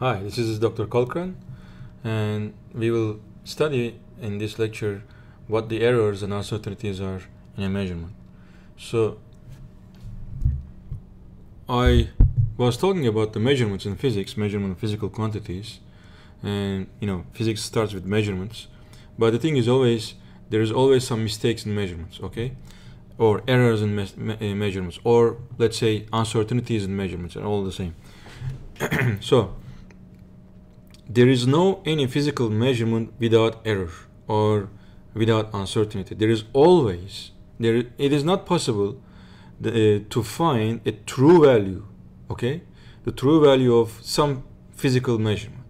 Hi, this is Dr. Colcran, and we will study in this lecture what the errors and uncertainties are in a measurement. So, I was talking about the measurements in physics, measurement of physical quantities, and you know, physics starts with measurements, but the thing is always, there is always some mistakes in measurements, okay? Or errors in me me measurements, or let's say uncertainties in measurements are all the same. so, there is no any physical measurement without error or without uncertainty. There is always there. It is not possible the, uh, to find a true value. Okay, the true value of some physical measurement.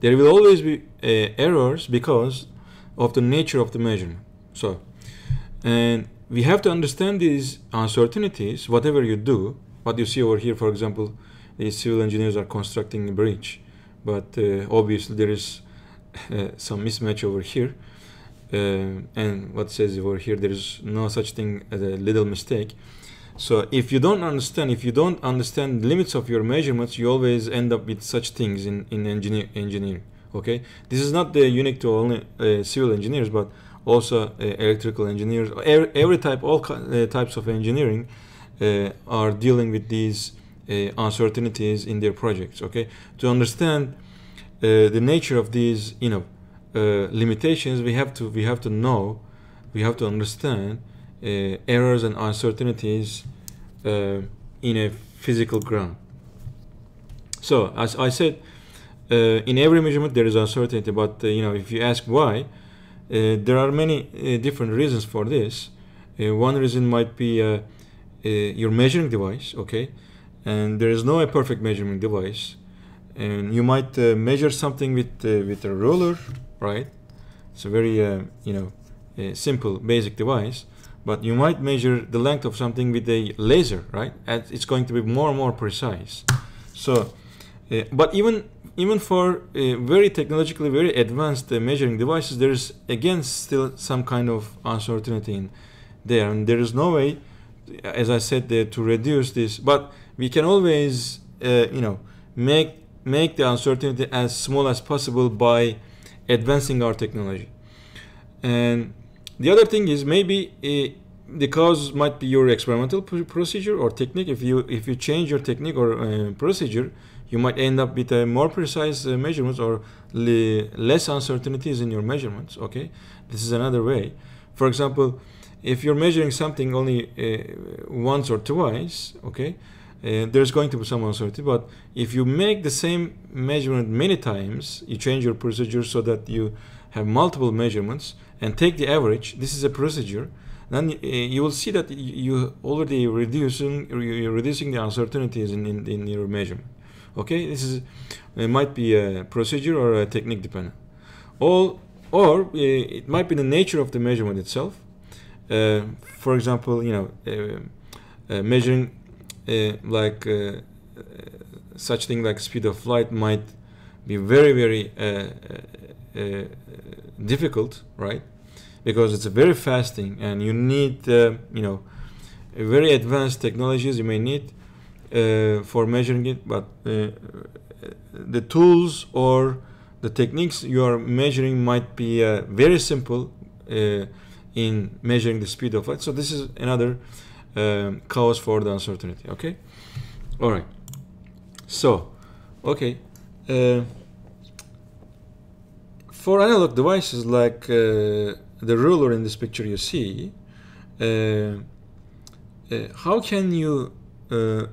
There will always be uh, errors because of the nature of the measurement. So, and we have to understand these uncertainties. Whatever you do, what you see over here, for example, the civil engineers are constructing a bridge but uh, obviously there is uh, some mismatch over here uh, and what says over here there is no such thing as a little mistake so if you don't understand, if you don't understand limits of your measurements, you always end up with such things in, in engineer, engineering. Okay, this is not the unique to only uh, civil engineers, but also uh, electrical engineers. Every, every, type, all types of engineering are dealing with these uh, uncertainties in their projects. Okay, to understand uh, the nature of these, you know, uh, limitations, we have to we have to know, we have to understand errors and uncertainties in a physical ground. So as I said, uh, in every measurement there is uncertainty, but uh, you know if you ask why, uh, there are many different reasons for this. one reason might be your measuring device, okay, and there is no a perfect measurement device and you might uh, measure something with uh, with a ruler right it's a very uh, you know simple basic device but you might measure the length of something with a laser right and it's going to be more and more precise so uh, but even even for uh, very technologically very advanced uh, measuring devices there's again still some kind of uncertainty in there and there is no way as i said to reduce this but we can always uh, you know make make the uncertainty as small as possible by advancing our technology and the other thing is maybe eh, the cause might be your experimental procedure or technique if you if you change your technique or uh, procedure you might end up with a eh, more precise uh, measurements or le less uncertainties in your measurements okay this is another way for example if you're measuring something only once or twice okay uh, there's going to be some uncertainty. But if you make the same measurement many times, you change your procedure so that you have multiple measurements and take the average. This is a procedure. Then uh, you will see that you already reducing you're reducing the uncertainties in, in, in your measurement. Okay, this is it might be a procedure or a technique dependent. All or uh, it might be the nature of the measurement itself. Uh, for example, you know, uh, uh, measuring uh, like uh, uh, such thing like speed of light might be very very difficult, right? Because it's a very fast thing, and you need you know very advanced technologies you may need for measuring it, but the tools or the techniques you are measuring might be uh, very simple uh, in measuring the speed of light. So this is another um, cause for the uncertainty okay all right so okay uh, for analog devices like uh, the ruler in this picture you see uh, uh how can you uh,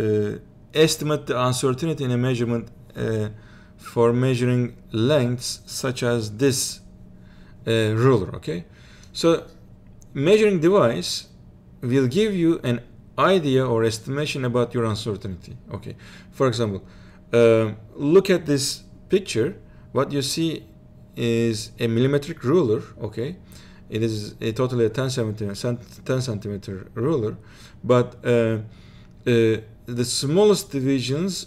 uh, estimate the uncertainty in a measurement for measuring lengths such as this ruler okay so measuring device will give you an idea or estimation about your uncertainty. Okay, for example, uh, look at this picture. What you see is a millimetric ruler. Okay, it is a totally a 10 centimeter, 10 centimeter ruler, but uh, uh, the smallest divisions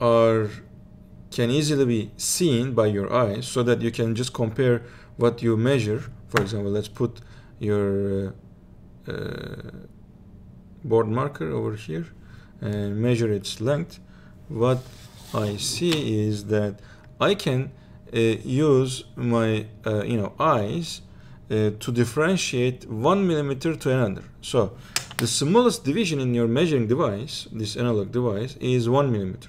are can easily be seen by your eye so that you can just compare what you measure. For example, let's put your uh, uh, board marker over here and measure its length what I see is that I can uh, use my uh, you know eyes uh, to differentiate one millimeter to another so the smallest division in your measuring device this analog device is one millimeter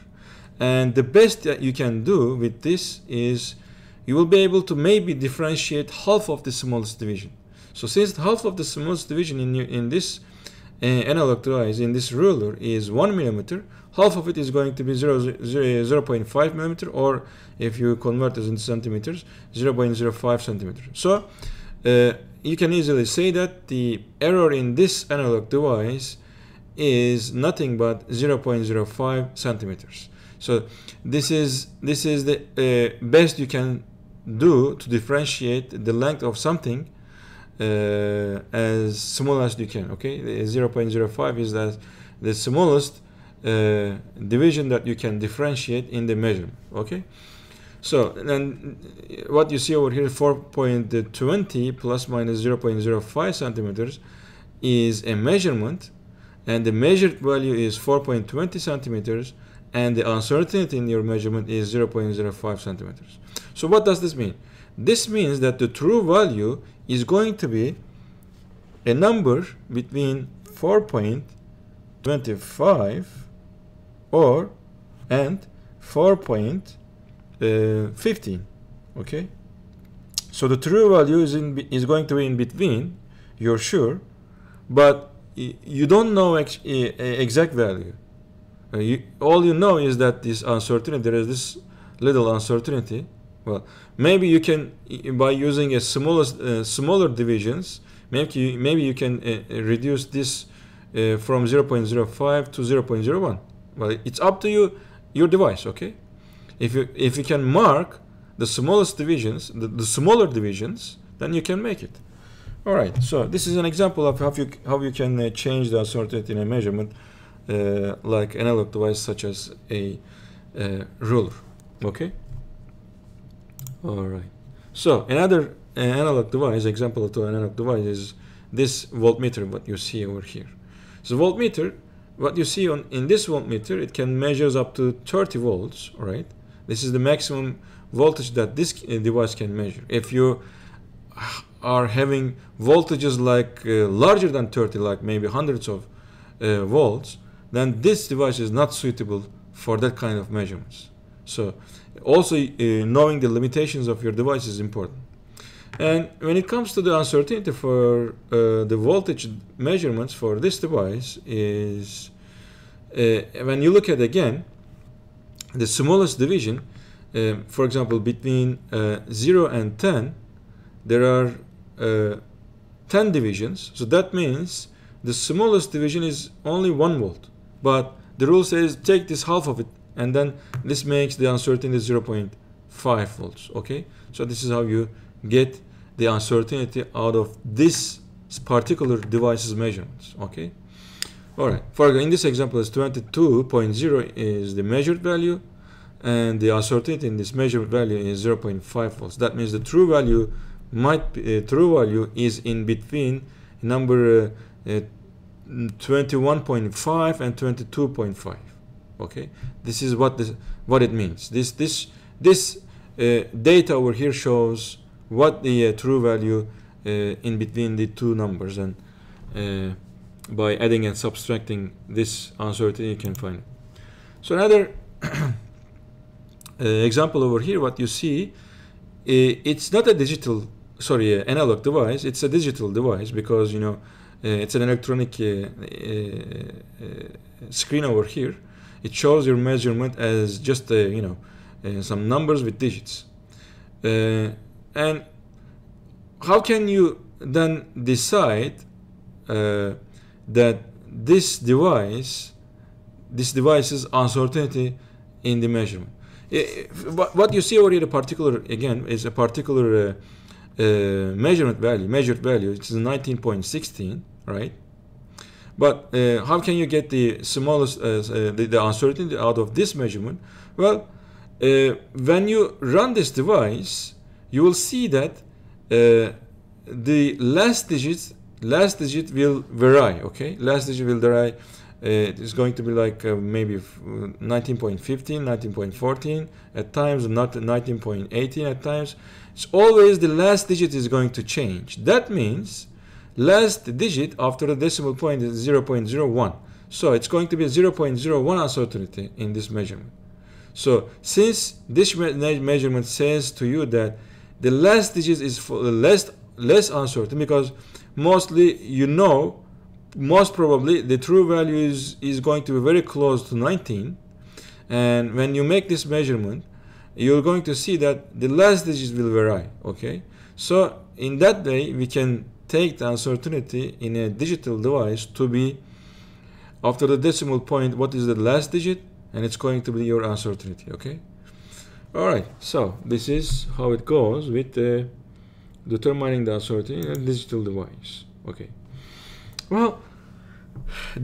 and the best that you can do with this is you will be able to maybe differentiate half of the smallest division so since half of the smallest division in, in this uh, analog device, in this ruler is 1 millimeter, half of it is going to be 0, 0, 0 0.5 millimeter or if you convert this into centimeters, 0.05 centimeter. So uh, you can easily say that the error in this analog device is nothing but 0.05 centimeters. So this is this is the uh, best you can do to differentiate the length of something uh, as small as you can. Okay, 0.05 is that the smallest uh, division that you can differentiate in the measure. Okay. So then what you see over here 4.20 plus minus 0.05 centimeters is a measurement and the measured value is 4.20 centimeters and the uncertainty in your measurement is 0.05 centimeters. So what does this mean? This means that the true value is going to be a number between 4.25 or and 4.15 uh, okay so the true value is in is going to be in between you're sure but you don't know ex exact value uh, you, all you know is that this uncertainty there is this little uncertainty well, maybe you can by using a smaller uh, smaller divisions. Maybe you, maybe you can uh, uh reduce this uh, from 0.05 to 0.01. Well, it's up to you, your device. Okay, if you if you can mark the smallest divisions, the, the smaller divisions, then you can make it. All right. So this is an example of how you how you can uh, change the uncertainty in a measurement, uh, like analog device such as a ruler. Okay. All right. So another analog device, example to an analog device is this voltmeter, what you see over here. So voltmeter, what you see on in this voltmeter, it can measures up to 30 volts, right? This is the maximum voltage that this uh, device can measure. If you are having voltages like uh, larger than 30, like maybe hundreds of uh, volts, then this device is not suitable for that kind of measurements. So also uh, knowing the limitations of your device is important. And when it comes to the uncertainty for uh, the voltage measurements for this device is uh, when you look at again the smallest division um, for example, between uh, 0 and 10, there are uh, 10 divisions. So that means the smallest division is only 1 volt. But the rule says take this half of it and then this makes the uncertainty 0.5 volts okay so this is how you get the uncertainty out of this particular device's measurements okay all right for in this example is 22.0 is the measured value and the uncertainty in this measured value is 0.5 volts that means the true value might be, uh, true value is in between number 21.5 uh, uh and 22.5 okay this is what this what it means this this this uh, data over here shows what the uh, true value uh, in between the two numbers and uh, by adding and subtracting this uncertainty you can find so another uh, example over here what you see uh, it's not a digital sorry analog device it's a digital device because you know it's an electronic screen over here it shows your measurement as just uh, you know uh, some numbers with digits uh, and how can you then decide uh, that this device this device's uncertainty in the measurement what you see over here, a particular again is a particular uh, uh, measurement value measured value it's 19.16 right but uh, how can you get the smallest, uh, uh, the, the, uncertainty out of this measurement? Well, uh, when you run this device, you will see that uh, the last digit, last digit will vary, okay? Last digit will vary, uh, it's going to be like maybe 19.15, 19.14 at times, not 19.18 at times. It's always the last digit is going to change. That means last digit after the decimal point is 0.01. So it's going to be 0.01 uncertainty in this measurement. So since this me measurement says to you that the last digit is for less, less uncertain because mostly you know most probably the true value is, is going to be very close to 19 and when you make this measurement you're going to see that the last digit will vary okay so in that way we can take the uncertainty in a digital device to be after the decimal point what is the last digit and it's going to be your uncertainty okay all right so this is how it goes with the uh, determining the uncertainty in a digital device okay well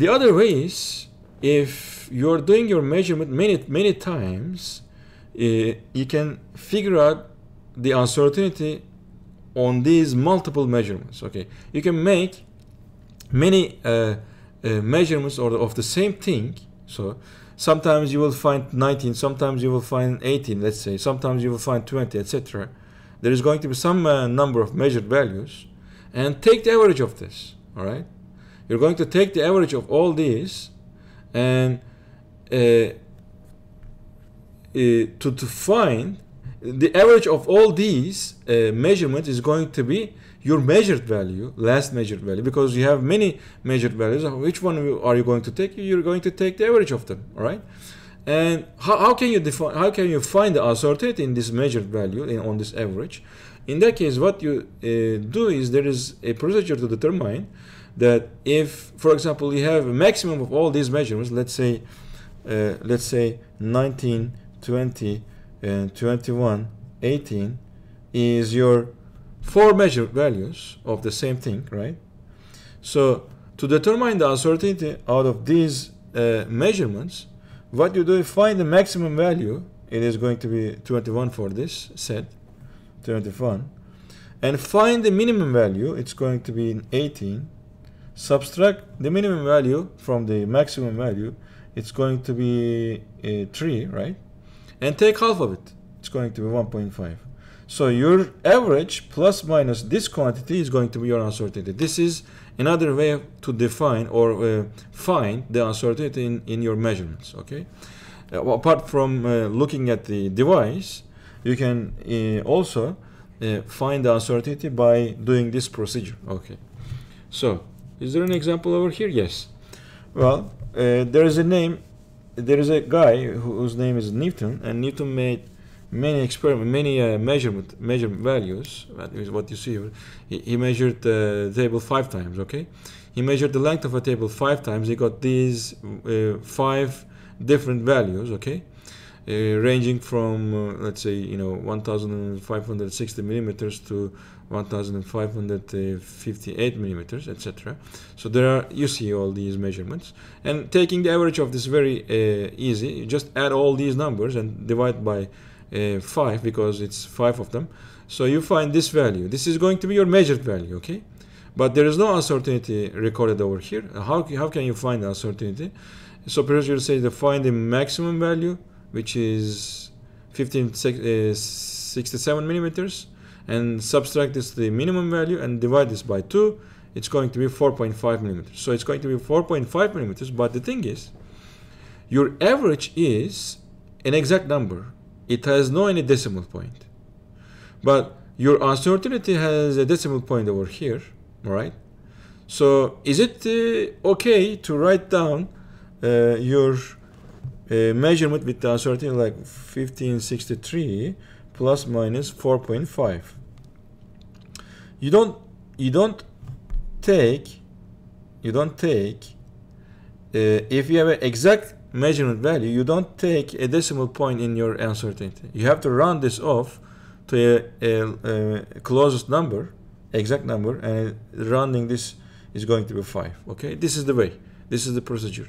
the other way is if you're doing your measurement many many times uh, you can figure out the uncertainty on these multiple measurements okay you can make many uh, uh, measurements or of the same thing so sometimes you will find 19 sometimes you will find 18 let's say sometimes you will find 20 etc there is going to be some uh, number of measured values and take the average of this all right you're going to take the average of all these and uh, uh, to, to find the average of all these uh, measurements is going to be your measured value, last measured value, because you have many measured values. Which one are you going to take? You're going to take the average of them, all right? And how, how can you define? How can you find the uncertainty in this measured value in, on this average? In that case, what you uh, do is there is a procedure to determine that if, for example, you have a maximum of all these measurements, let's say, uh, let's say 19, 20 and 21, 18 is your four measured values of the same thing, right? So to determine the uncertainty out of these uh, measurements, what you do is find the maximum value. It is going to be 21 for this set, 21. And find the minimum value. It's going to be 18. Subtract the minimum value from the maximum value. It's going to be uh, 3, right? and take half of it. It's going to be 1.5. So your average plus minus this quantity is going to be your uncertainty. This is another way to define or uh, find the uncertainty in, in your measurements, okay? Uh, well, apart from uh, looking at the device, you can uh, also uh, find the uncertainty by doing this procedure, okay? So, is there an example over here? Yes. Well, uh, there is a name there is a guy whose name is Newton, and Newton made many experiment, many uh, measurement, measurement values. That is what you see here. He, he measured uh, the table five times. Okay, he measured the length of a table five times. He got these uh, five different values. Okay, uh, ranging from uh, let's say you know 1560 millimeters to 1558 millimeters etc so there are you see all these measurements and taking the average of this very uh, easy you just add all these numbers and divide by uh, 5 because it's 5 of them so you find this value this is going to be your measured value okay but there is no uncertainty recorded over here how, how can you find the uncertainty so procedure say to find the maximum value which is 15 uh, 67 millimeters and subtract this the minimum value and divide this by 2 it's going to be 4.5 millimeters so it's going to be 4.5 millimeters but the thing is your average is an exact number it has no any decimal point but your uncertainty has a decimal point over here all right so is it uh, okay to write down uh, your measurement with the uncertainty like 1563 plus minus 4.5 you don't you don't take you don't take uh, if you have an exact measurement value you don't take a decimal point in your uncertainty you have to round this off to a, a, a closest number exact number and rounding this is going to be 5 okay this is the way this is the procedure